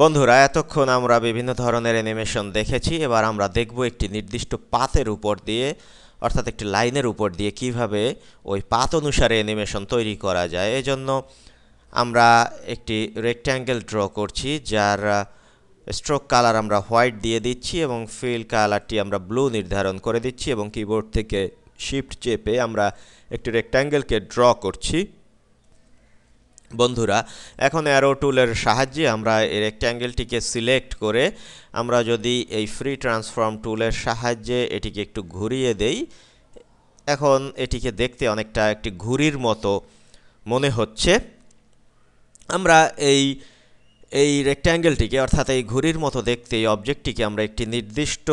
বন্ধুরা এতক্ষণ আমরা বিভিন্ন ধরনের অ্যানিমেশন দেখেছি এবার আমরা দেখব একটি নির্দিষ্ট পাতের উপর দিয়ে অর্থাৎ একটি লাইনের উপর দিয়ে কিভাবে ওই পাত অনুসারে অ্যানিমেশন তৈরি করা যায় এজন্য আমরা একটি রেক্ট্যাঙ্গেল ড্র করছি যার স্ট্রোক কালার আমরা হোয়াইট দিয়ে দিচ্ছি এবং ফিল কালারটি আমরা ব্লু নির্ধারণ করে দিচ্ছি এবং কিবোর্ড থেকে শিফট চেপে আমরা একটি রেক্ট্যাঙ্গেলকে ড্র করছি বন্ধুরা এখন অ্যারো টুলের সাহায্যে আমরা এই রেক্ট্যাঙ্গেলটিকে সিলেক্ট করে আমরা যদি এই ফ্রি ট্রান্সফর্ম টুলের সাহায্যে এটিকে একটু ঘুরিয়ে দেই এখন এটিকে দেখতে অনেকটা একটি ঘুড়ির মতো মনে হচ্ছে আমরা এই এই রেক্ট্যাঙ্গেলটিকে অর্থাৎ এই ঘুড়ির মতো দেখতে এই অবজেক্টটিকে আমরা একটি নির্দিষ্ট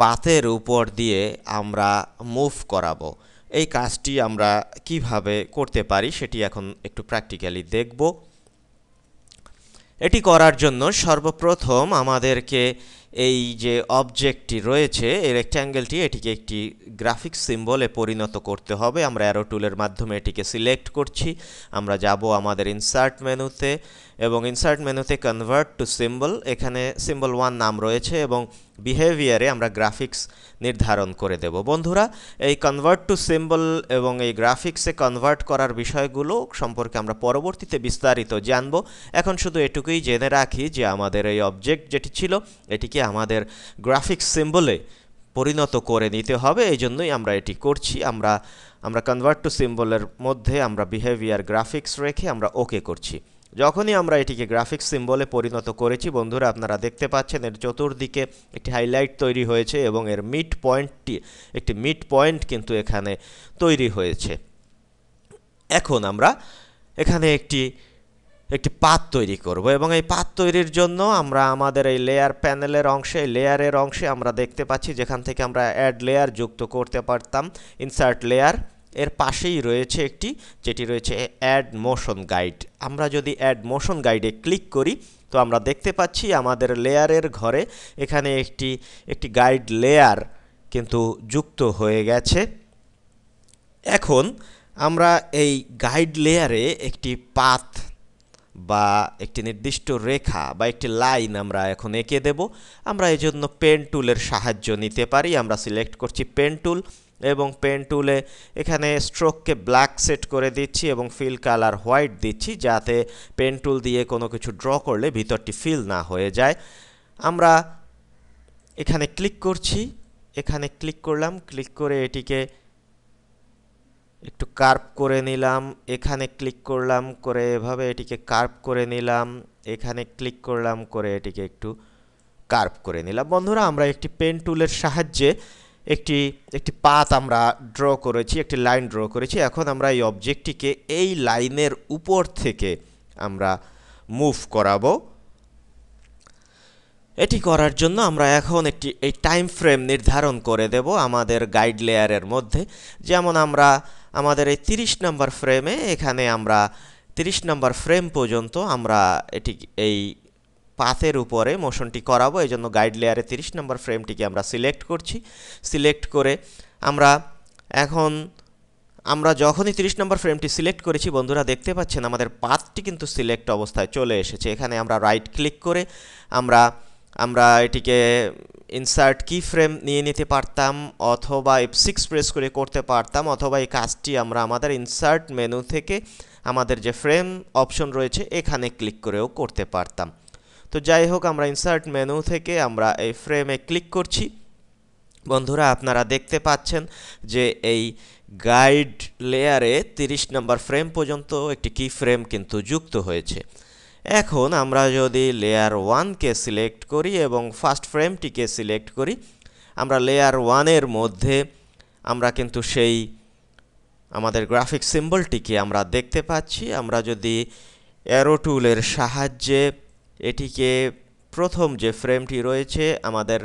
পাতের উপর দিয়ে আমরা মুভ করাবো এই কাজটি আমরা কিভাবে করতে পারি সেটি এখন একটু প্র্যাকটিক্যালি দেখব এটি করার জন্য সর্বপ্রথম আমাদেরকে এই যে অবজেক্টটি রয়েছে এই রেক্ট্যাঙ্গেলটি এটিকে একটি গ্রাফিক সিম্বলে পরিণত করতে হবে আমরা অ্যারো টুলের মাধ্যমে এটিকে সিলেক্ট করছি আমরা যাব আমাদের ইনসার্ট মেনুতে এবং ইনসার্ট মেনুতে কনভার্ট টু সিম্বল এখানে সিম্বল ওয়ান নাম রয়েছে এবং বিহেভিয়ারে আমরা গ্রাফিক্স নির্ধারণ করে দেব বন্ধুরা এই কনভার্ট টু সিম্বল এবং এই গ্রাফিক্সে কনভার্ট করার বিষয়গুলো সম্পর্কে আমরা পরবর্তীতে বিস্তারিত জানব এখন শুধু এটুকুই জেনে রাখি যে আমাদের এই অবজেক্ট যেটি ছিল এটিকে আমাদের গ্রাফিক সিম্বলে পরিণত করে নিতে হবে এই জন্যই আমরা এটি করছি আমরা আমরা কনভার্ট টু সিম্বলের মধ্যে আমরা বিহেভিয়ার গ্রাফিক্স রেখে আমরা ওকে করছি যখনই আমরা এটিকে গ্রাফিক্স সিম্বলে পরিণত করেছি বন্ধুরা আপনারা দেখতে পাচ্ছেন এর চতুর্দিকে একটি হাইলাইট তৈরি হয়েছে এবং এর মিড পয়েন্টটি একটি মিড পয়েন্ট কিন্তু এখানে তৈরি হয়েছে এখন আমরা এখানে একটি একটি পাত তৈরি করব এবং এই পাত তৈরির জন্য আমরা আমাদের এই লেয়ার প্যানেলের অংশে লেয়ারের অংশে আমরা দেখতে পাচ্ছি যেখান থেকে আমরা অ্যাড লেয়ার যুক্ত করতে পারতাম ইনসার্ট লেয়ার এর পাশেই রয়েছে একটি যেটি রয়েছে অ্যাড মোশন গাইড আমরা যদি অ্যাড মোশন গাইডে ক্লিক করি তো আমরা দেখতে পাচ্ছি আমাদের লেয়ারের ঘরে এখানে একটি একটি গাইড লেয়ার কিন্তু যুক্ত হয়ে গেছে এখন আমরা এই গাইড লেয়ারে একটি পাথ বা একটি নির্দিষ্ট রেখা বা একটি লাইন আমরা এখন এঁকে দেব আমরা এজন্য পেন টুলের সাহায্য নিতে পারি আমরা সিলেক্ট করছি পেন টুল এবং পেন টুলে এখানে স্ট্রোককে ব্ল্যাক সেট করে দিচ্ছি এবং ফিল কালার হোয়াইট দিচ্ছি যাতে পেন টুল দিয়ে কোনো কিছু ড্র করলে ভিতরটি ফিল না হয়ে যায় আমরা এখানে ক্লিক করছি এখানে ক্লিক করলাম ক্লিক করে এটিকে একটু কার্ভ করে নিলাম এখানে ক্লিক করলাম করে এভাবে এটিকে কার্ভ করে নিলাম এখানে ক্লিক করলাম করে এটিকে একটু কার্ভ করে নিলাম বন্ধুরা আমরা একটি পেন টুলের সাহায্যে একটি একটি পাত আমরা ড্র করেছি একটি লাইন ড্র করেছি এখন আমরা এই অবজেক্টটিকে এই লাইনের উপর থেকে আমরা মুভ করাবো এটি করার জন্য আমরা এখন একটি এই টাইম ফ্রেম নির্ধারণ করে দেব আমাদের গাইড লেয়ারের মধ্যে যেমন আমরা আমাদের এই তিরিশ নাম্বার ফ্রেমে এখানে আমরা তিরিশ নাম্বার ফ্রেম পর্যন্ত আমরা এটি এই পাথের উপরে মোশনটি করাবো এই জন্য গাইড লেয়ারে তিরিশ নাম্বার ফ্রেমটিকে আমরা সিলেক্ট করছি সিলেক্ট করে আমরা এখন আমরা যখনই তিরিশ নম্বর ফ্রেমটি সিলেক্ট করেছি বন্ধুরা দেখতে পাচ্ছেন আমাদের পাথটি কিন্তু সিলেক্ট অবস্থায় চলে এসেছে এখানে আমরা রাইট ক্লিক করে আমরা আমরা এটিকে ইনসার্ট কি ফ্রেম নিয়ে নিতে পারতাম অথবা এফ সিক্স প্রেস করে করতে পারতাম অথবা এই কাজটি আমরা আমাদের ইনসার্ট মেনু থেকে আমাদের যে ফ্রেম অপশন রয়েছে এখানে ক্লিক করেও করতে পারতাম তো যাই হোক আমরা ইনসার্ট মেনু থেকে আমরা এই ফ্রেমে ক্লিক করছি বন্ধুরা আপনারা দেখতে পাচ্ছেন যে এই গাইড লেয়ারে 30 নম্বর ফ্রেম পর্যন্ত একটি কি ফ্রেম কিন্তু যুক্ত হয়েছে এখন আমরা যদি লেয়ার ওয়ানকে সিলেক্ট করি এবং ফার্স্ট ফ্রেমটিকে সিলেক্ট করি আমরা লেয়ার ওয়ানের মধ্যে আমরা কিন্তু সেই আমাদের গ্রাফিক সিম্বলটিকে আমরা দেখতে পাচ্ছি আমরা যদি অ্যারো টুলের সাহায্যে এটিকে প্রথম যে ফ্রেমটি রয়েছে আমাদের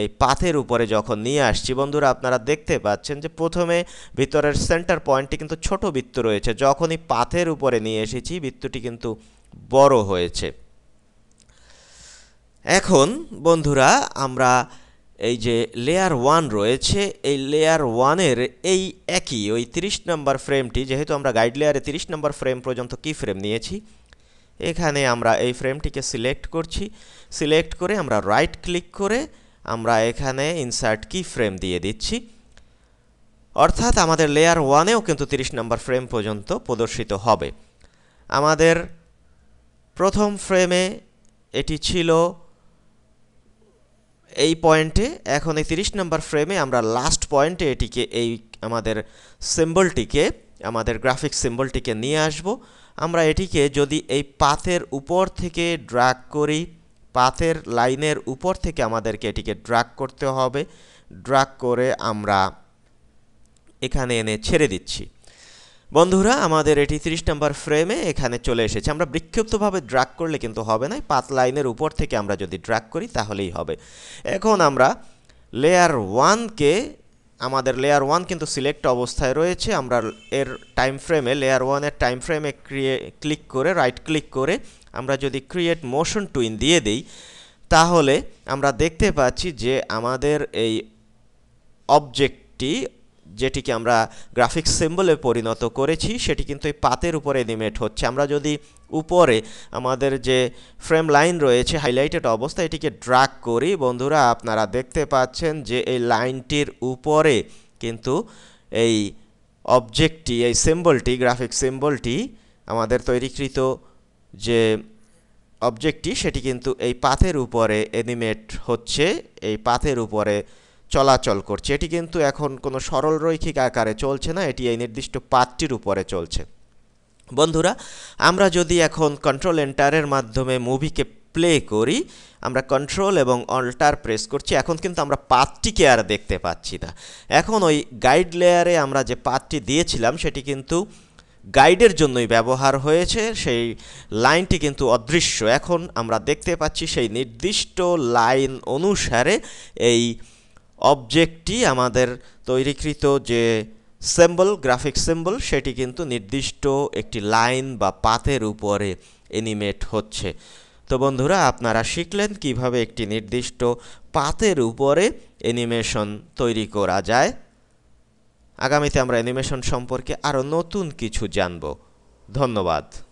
এই পাথের উপরে যখন নিয়ে আসছি বন্ধুরা আপনারা দেখতে পাচ্ছেন যে প্রথমে ভিতরের সেন্টার পয়েন্টটি কিন্তু ছোট বৃত্ত রয়েছে যখনই পাথের উপরে নিয়ে এসেছি বৃত্তটি কিন্তু বড় হয়েছে এখন বন্ধুরা আমরা এই যে লেয়ার ওয়ান রয়েছে এই লেয়ার ওয়ানের এই একই ওই তিরিশ নম্বর ফ্রেমটি যেহেতু আমরা গাইড লেয়ারে তিরিশ নম্বর ফ্রেম পর্যন্ত কি ফ্রেম নিয়েছি এখানে আমরা এই ফ্রেমটিকে সিলেক্ট করছি সিলেক্ট করে আমরা রাইট ক্লিক করে আমরা এখানে ইনসার্ট কি ফ্রেম দিয়ে দিচ্ছি অর্থাৎ আমাদের লেয়ার ওয়ানেও কিন্তু তিরিশ নম্বর ফ্রেম পর্যন্ত প্রদর্শিত হবে আমাদের প্রথম ফ্রেমে এটি ছিল এই পয়েন্টে এখন এই তিরিশ নম্বর ফ্রেমে আমরা লাস্ট পয়েন্টে এটিকে এই আমাদের সিম্বলটিকে আমাদের গ্রাফিক সিম্বলটিকে নিয়ে আসব আমরা এটিকে যদি এই পাথের উপর থেকে ড্রাগ করি পাথের লাইনের উপর থেকে আমাদেরকে এটিকে ড্রাগ করতে হবে ড্রাগ করে আমরা এখানে এনে ছেড়ে দিচ্ছি বন্ধুরা আমাদের এটি ত্রিশ নাম্বার ফ্রেমে এখানে চলে এসেছে আমরা বিক্ষিপ্তভাবে ড্রাগ করলে কিন্তু হবে না পাত লাইনের উপর থেকে আমরা যদি ড্রাগ করি তাহলেই হবে এখন আমরা লেয়ার ওয়ানকে আমাদের লেয়ার ওয়ান কিন্তু সিলেক্ট অবস্থায় রয়েছে আমরা এর টাইম ফ্রেমে লেয়ার ওয়ানের টাইম ফ্রেমে ক্রিয়ে ক্লিক করে রাইট ক্লিক করে আমরা যদি ক্রিয়েট মোশন টুইন দিয়ে দিই তাহলে আমরা দেখতে পাচ্ছি যে আমাদের এই অবজেক্টটি যেটিকে আমরা গ্রাফিক সিম্বলে পরিণত করেছি সেটি কিন্তু এই পাতের উপরে এনিমেট হচ্ছে আমরা যদি উপরে আমাদের যে ফ্রেম লাইন রয়েছে হাইলাইটেড অবস্থা এটিকে ড্রাক করি বন্ধুরা আপনারা দেখতে পাচ্ছেন যে এই লাইনটির উপরে কিন্তু এই অবজেক্টটি এই সিম্বলটি গ্রাফিক সিম্বলটি আমাদের তৈরিকৃত যে অবজেক্টটি সেটি কিন্তু এই পাথের উপরে এনিমেট হচ্ছে এই পাথের উপরে চলাচল করছে এটি কিন্তু এখন কোনো সরলরৈখিক আকারে চলছে না এটি এই নির্দিষ্ট পাঠটির উপরে চলছে বন্ধুরা আমরা যদি এখন কন্ট্রোল এন্টারের মাধ্যমে মুভিকে প্লে করি আমরা কন্ট্রোল এবং অল্টার প্রেস করছি এখন কিন্তু আমরা পাতটিকে আর দেখতে পাচ্ছি না এখন ওই গাইড লেয়ারে আমরা যে পাতটি দিয়েছিলাম সেটি কিন্তু গাইডের জন্যই ব্যবহার হয়েছে সেই লাইনটি কিন্তু অদৃশ্য এখন আমরা দেখতে পাচ্ছি সেই নির্দিষ্ট লাইন অনুসারে এই অবজেক্টটি আমাদের তৈরিকৃত যে সিম্বল গ্রাফিক সিম্বল সেটি কিন্তু নির্দিষ্ট একটি লাইন বা পাতের উপরে অ্যানিমেট হচ্ছে তো বন্ধুরা আপনারা শিখলেন কিভাবে একটি নির্দিষ্ট পাতের উপরে অ্যানিমেশন তৈরি করা যায় আগামীতে আমরা অ্যানিমেশন সম্পর্কে আরও নতুন কিছু জানব ধন্যবাদ